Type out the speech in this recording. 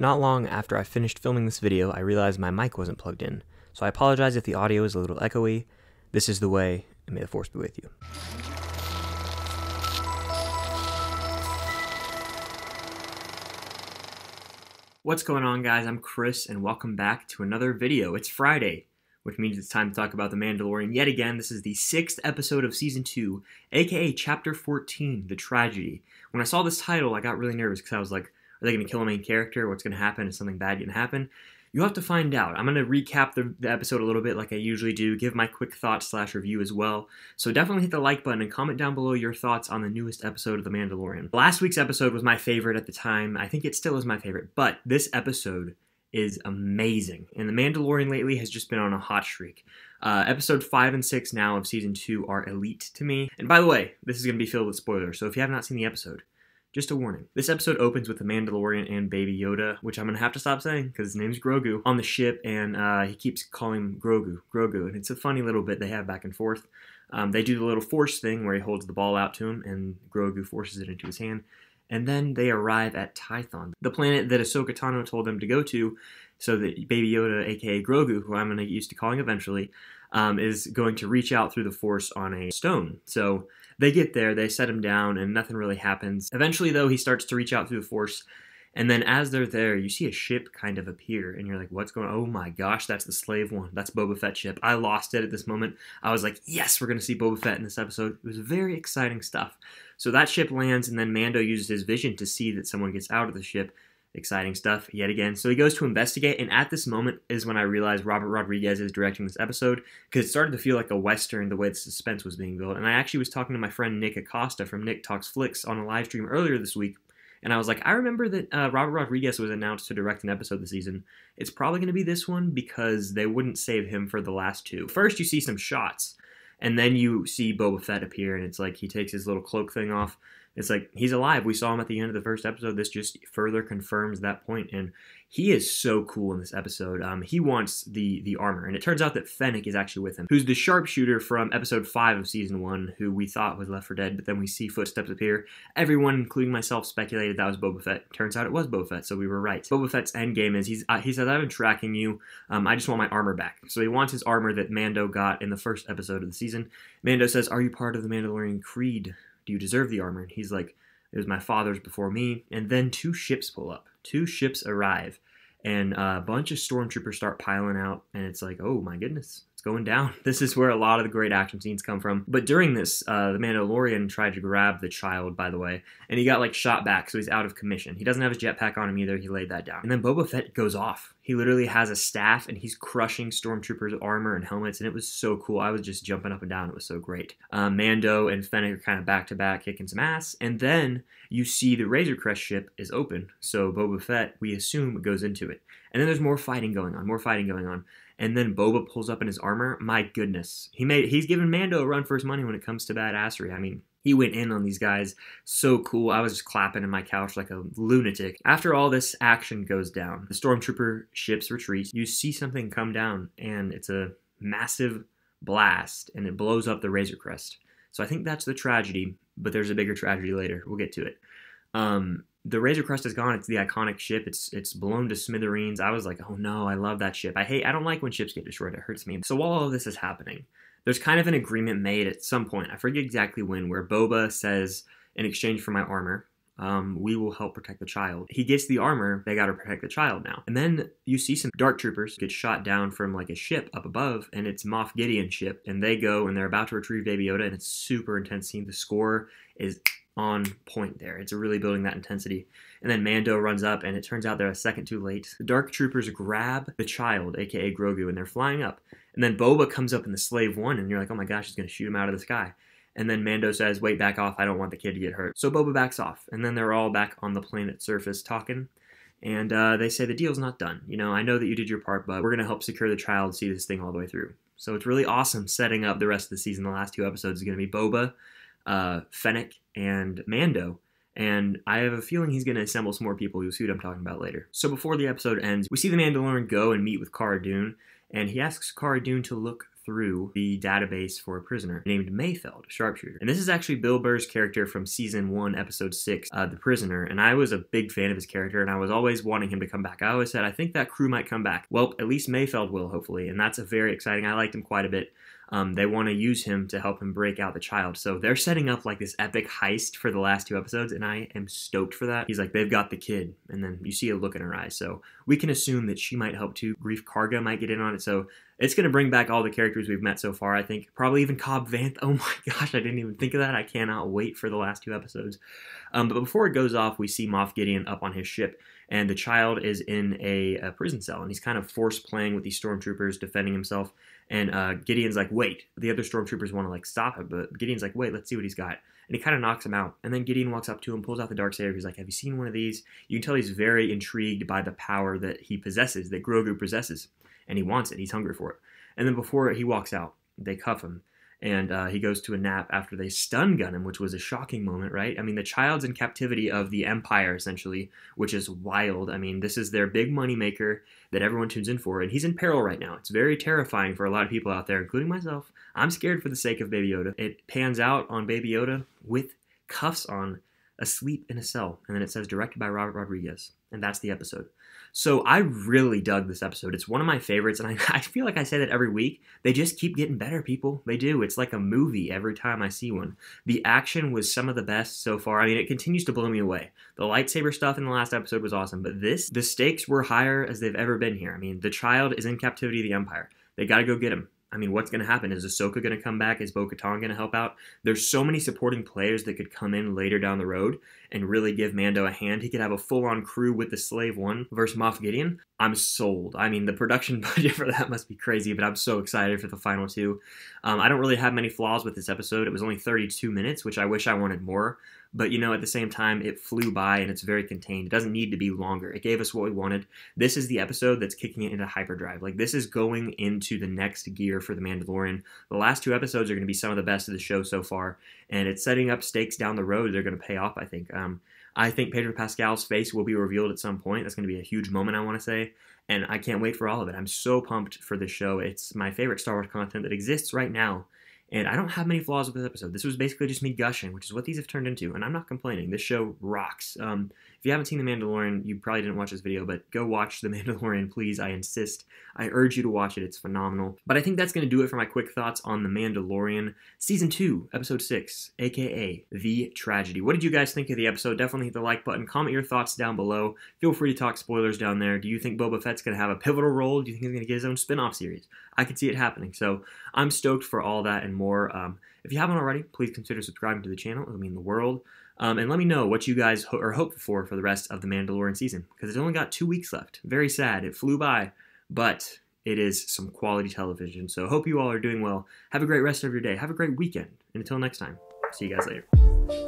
Not long after I finished filming this video, I realized my mic wasn't plugged in, so I apologize if the audio is a little echoey. This is the way, and may the force be with you. What's going on guys, I'm Chris, and welcome back to another video. It's Friday, which means it's time to talk about The Mandalorian yet again. This is the sixth episode of season two, aka chapter 14, The Tragedy. When I saw this title, I got really nervous because I was like, are they going to kill a main character? What's going to happen? Is something bad going to happen? you have to find out. I'm going to recap the, the, episode a little bit like I usually do, give my quick thoughts slash review as well. So definitely hit the like button and comment down below your thoughts on the newest episode of The Mandalorian. Last week's episode was my favorite at the time. I think it still is my favorite, but this episode is amazing. And The Mandalorian lately has just been on a hot streak. Uh, episode 5 and 6 now of season 2 are elite to me. And by the way, this is going to be filled with spoilers, so if you have not seen the episode, just a warning. This episode opens with the Mandalorian and Baby Yoda, which I'm gonna have to stop saying because his name's Grogu, on the ship, and uh, he keeps calling him Grogu, Grogu, and it's a funny little bit they have back and forth. Um, they do the little force thing where he holds the ball out to him, and Grogu forces it into his hand, and then they arrive at Tython, the planet that Ahsoka Tano told them to go to, so that Baby Yoda, aka Grogu, who I'm gonna get used to calling eventually, um, is going to reach out through the force on a stone. So they get there, they set him down, and nothing really happens. Eventually, though, he starts to reach out through the force. And then as they're there, you see a ship kind of appear, and you're like, what's going on? Oh my gosh, that's the slave one. That's Boba Fett ship. I lost it at this moment. I was like, yes, we're going to see Boba Fett in this episode. It was very exciting stuff. So that ship lands, and then Mando uses his vision to see that someone gets out of the ship. Exciting stuff yet again. So he goes to investigate, and at this moment is when I realized Robert Rodriguez is directing this episode because it started to feel like a Western the way the suspense was being built. And I actually was talking to my friend Nick Acosta from Nick Talks Flicks on a live stream earlier this week, and I was like, I remember that uh, Robert Rodriguez was announced to direct an episode this season. It's probably going to be this one because they wouldn't save him for the last two. First, you see some shots, and then you see Boba Fett appear, and it's like he takes his little cloak thing off it's like he's alive. We saw him at the end of the first episode. This just further confirms that point, and he is so cool in this episode. Um, he wants the the armor, and it turns out that Fennec is actually with him, who's the sharpshooter from episode five of season one, who we thought was left for dead, but then we see footsteps appear. Everyone, including myself, speculated that was Boba Fett. Turns out it was Boba Fett, so we were right. Boba Fett's end game is he's uh, he says I've been tracking you. Um, I just want my armor back. So he wants his armor that Mando got in the first episode of the season. Mando says, "Are you part of the Mandalorian Creed?" Do you deserve the armor? And he's like, It was my father's before me. And then two ships pull up. Two ships arrive. And a bunch of stormtroopers start piling out. And it's like, Oh my goodness it's going down. This is where a lot of the great action scenes come from. But during this, uh, the Mandalorian tried to grab the child, by the way, and he got like shot back, so he's out of commission. He doesn't have his jetpack on him either. He laid that down. And then Boba Fett goes off. He literally has a staff and he's crushing stormtroopers' armor and helmets, and it was so cool. I was just jumping up and down. It was so great. Uh, Mando and Fennec are kind of back to back, kicking some ass. And then you see the Razor Crest ship is open, so Boba Fett, we assume, goes into it. And then there's more fighting going on, more fighting going on and then Boba pulls up in his armor. My goodness, he made he's given Mando a run for his money when it comes to badassery. I mean, he went in on these guys. So cool. I was just clapping in my couch like a lunatic. After all this action goes down, the stormtrooper ships retreat. You see something come down, and it's a massive blast, and it blows up the Razor Crest. So I think that's the tragedy, but there's a bigger tragedy later. We'll get to it. Um, the Razor Crest is gone. It's the iconic ship. It's it's blown to smithereens. I was like, oh no, I love that ship. I hate. I don't like when ships get destroyed. It hurts me. So while all of this is happening, there's kind of an agreement made at some point. I forget exactly when, where Boba says, in exchange for my armor, um, we will help protect the child. He gets the armor, they gotta protect the child now. And then you see some dark troopers get shot down from like a ship up above, and it's Moff Gideon's ship, and they go and they're about to retrieve Baby Yoda, and it's super intense scene. The score is on point there. It's really building that intensity. And then Mando runs up, and it turns out they're a second too late. The Dark Troopers grab the child, aka Grogu, and they're flying up. And then Boba comes up in the Slave One, and you're like, oh my gosh, he's gonna shoot him out of the sky. And then Mando says, wait, back off. I don't want the kid to get hurt. So Boba backs off. And then they're all back on the planet surface talking. And uh, they say, the deal's not done. You know, I know that you did your part, but we're going to help secure the child, see this thing all the way through. So it's really awesome setting up the rest of the season. The last two episodes is going to be Boba uh, Fennec, and Mando. And I have a feeling he's going to assemble some more people. You'll see what I'm talking about later. So before the episode ends, we see the Mandalorian go and meet with Cara Dune, and he asks Cara Dune to look through the database for a prisoner named Mayfeld, a sharpshooter. And this is actually Bill Burr's character from season one, episode six, uh, The Prisoner. And I was a big fan of his character, and I was always wanting him to come back. I always said, I think that crew might come back. Well, at least Mayfeld will, hopefully. And that's a very exciting. I liked him quite a bit um, they want to use him to help him break out the child. So they're setting up like this epic heist for the last two episodes, and I am stoked for that. He's like, they've got the kid, and then you see a look in her eyes. So we can assume that she might help too. Grief Karga might get in on it. So it's going to bring back all the characters we've met so far, I think. Probably even Cobb Vanth. Oh my gosh, I didn't even think of that. I cannot wait for the last two episodes. Um, but before it goes off, we see Moff Gideon up on his ship, and the child is in a, a prison cell, and he's kind of force playing with these stormtroopers, defending himself. And uh, Gideon's like, wait. the other stormtroopers want to like stop him, but Gideon's like, wait, let's see what he's got. And he kind of knocks him out. And then Gideon walks up to him, pulls out the dark saber. He's like, have you seen one of these? You can tell he's very intrigued by the power that he possesses, that Grogu possesses, and he wants it. He's hungry for it. And then before he walks out, they cuff him and uh, he goes to a nap after they stun gun him, which was a shocking moment, right? I mean, the child's in captivity of the empire, essentially, which is wild. I mean, this is their big money maker that everyone tunes in for, and he's in peril right now. It's very terrifying for a lot of people out there, including myself. I'm scared for the sake of Baby Yoda. It pans out on Baby Yoda with cuffs on, asleep in a cell, and then it says directed by Robert Rodriguez. And that's the episode. So I really dug this episode. It's one of my favorites, and I, I, feel like I say that every week. They just keep getting better, people. They do. It's like a movie every time I see one. The action was some of the best so far. I mean, it continues to blow me away. The lightsaber stuff in the last episode was awesome, but this, the stakes were higher as they've ever been here. I mean, the child is in captivity of the Empire. They got to go get him. I mean, what's going to happen? Is Ahsoka going to come back? Is Bo Katan going to help out? There's so many supporting players that could come in later down the road and really give Mando a hand. He could have a full on crew with the Slave One versus Moff Gideon. I'm sold. I mean, the production budget for that must be crazy, but I'm so excited for the final two. Um, I don't really have many flaws with this episode. It was only 32 minutes, which I wish I wanted more. But you know, at the same time, it flew by and it's very contained. It doesn't need to be longer. It gave us what we wanted. This is the episode that's kicking it into hyperdrive. Like, this is going into the next gear for The Mandalorian. The last two episodes are going to be some of the best of the show so far, and it's setting up stakes down the road. They're going to pay off, I think. Um, I think Pedro Pascal's face will be revealed at some point. That's going to be a huge moment, I want to say. And I can't wait for all of it. I'm so pumped for this show. It's my favorite Star Wars content that exists right now. And I don't have many flaws with this episode. This was basically just me gushing, which is what these have turned into, and I'm not complaining. This show rocks. Um, if you haven't seen The Mandalorian, you probably didn't watch this video, but go watch The Mandalorian, please. I insist. I urge you to watch it. It's phenomenal. But I think that's going to do it for my quick thoughts on The Mandalorian, Season 2, Episode 6, aka The Tragedy. What did you guys think of the episode? Definitely hit the like button. Comment your thoughts down below. Feel free to talk spoilers down there. Do you think Boba Fett's going to have a pivotal role? Do you think he's going to get his own spin off series? I could see it happening. So I'm stoked for all that and more. Um, if you haven't already, please consider subscribing to the channel. It would mean the world. Um, and let me know what you guys ho- are hoping for for the rest of the Mandalorian season because it's only got two weeks left. Very sad. It flew by, but it is some quality television. So hope you all are doing well. Have a great rest of your day. Have a great weekend. And until next time, see you guys later.